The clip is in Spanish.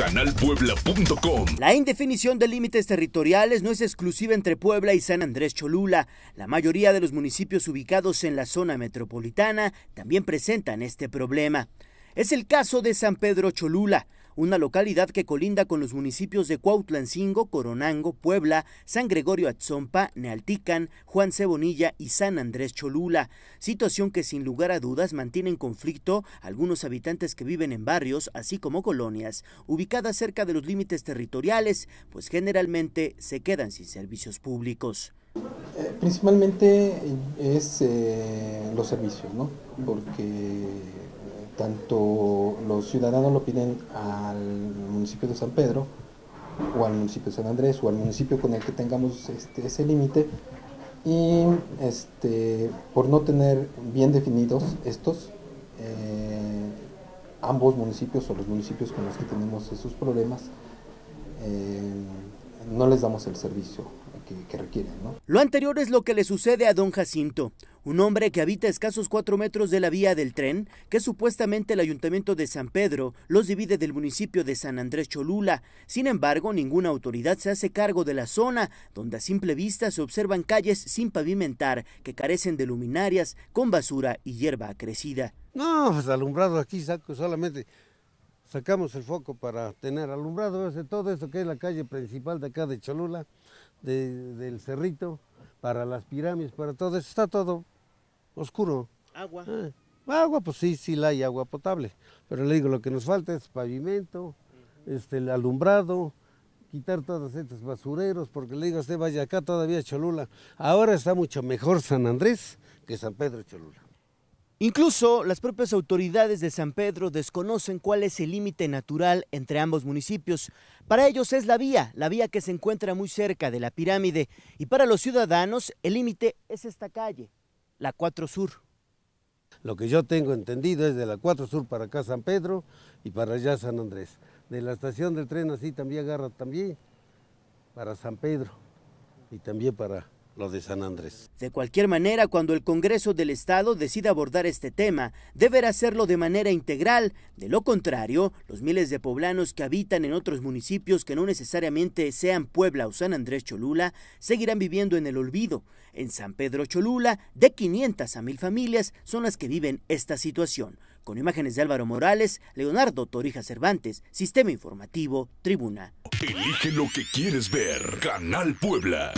canalpuebla.com. La indefinición de límites territoriales no es exclusiva entre Puebla y San Andrés Cholula. La mayoría de los municipios ubicados en la zona metropolitana también presentan este problema. Es el caso de San Pedro Cholula, una localidad que colinda con los municipios de Cuautlancingo, Coronango, Puebla, San Gregorio Atzompa, Nealtican, Juan Cebonilla y San Andrés Cholula, situación que sin lugar a dudas mantiene en conflicto algunos habitantes que viven en barrios, así como colonias, ubicadas cerca de los límites territoriales, pues generalmente se quedan sin servicios públicos. Eh, principalmente eh, es eh, los servicios, ¿no? Porque tanto los ciudadanos lo piden al municipio de San Pedro o al municipio de San Andrés o al municipio con el que tengamos este, ese límite y este, por no tener bien definidos estos, eh, ambos municipios o los municipios con los que tenemos esos problemas, eh, no les damos el servicio que, requieren. Lo anterior es lo que le sucede a don Jacinto, un hombre que habita a escasos cuatro metros de la vía del tren, que supuestamente el ayuntamiento de San Pedro los divide del municipio de San Andrés Cholula. Sin embargo, ninguna autoridad se hace cargo de la zona, donde a simple vista se observan calles sin pavimentar, que carecen de luminarias, con basura y hierba crecida. No, pues alumbrado aquí saco solamente sacamos el foco para tener alumbrado, todo esto que es la calle principal de acá de Cholula, del Cerrito, para las pirámides, para todo eso, está todo oscuro. Agua. Ah, agua, pues sí, sí la hay agua potable. Pero le digo, lo que nos falta es pavimento, este, el alumbrado, quitar todos estos basureros, porque le digo, usted vaya acá todavía Cholula. Ahora está mucho mejor San Andrés que San Pedro Cholula. Incluso las propias autoridades de San Pedro desconocen cuál es el límite natural entre ambos municipios. Para ellos es la vía, la vía que se encuentra muy cerca de la pirámide. Y para los ciudadanos el límite es esta calle, la 4 Sur. Lo que yo tengo entendido es de la 4 Sur para acá San Pedro y para allá San Andrés. De la estación del tren así también agarra también para San Pedro y también para de San Andrés. De cualquier manera, cuando el Congreso del Estado decida abordar este tema, deberá hacerlo de manera integral. De lo contrario, los miles de poblanos que habitan en otros municipios que no necesariamente sean Puebla o San Andrés Cholula seguirán viviendo en el olvido. En San Pedro Cholula, de 500 a 1000 familias son las que viven esta situación. Con imágenes de Álvaro Morales, Leonardo Torija Cervantes, Sistema Informativo, Tribuna. Elige lo que quieres ver, Canal Puebla.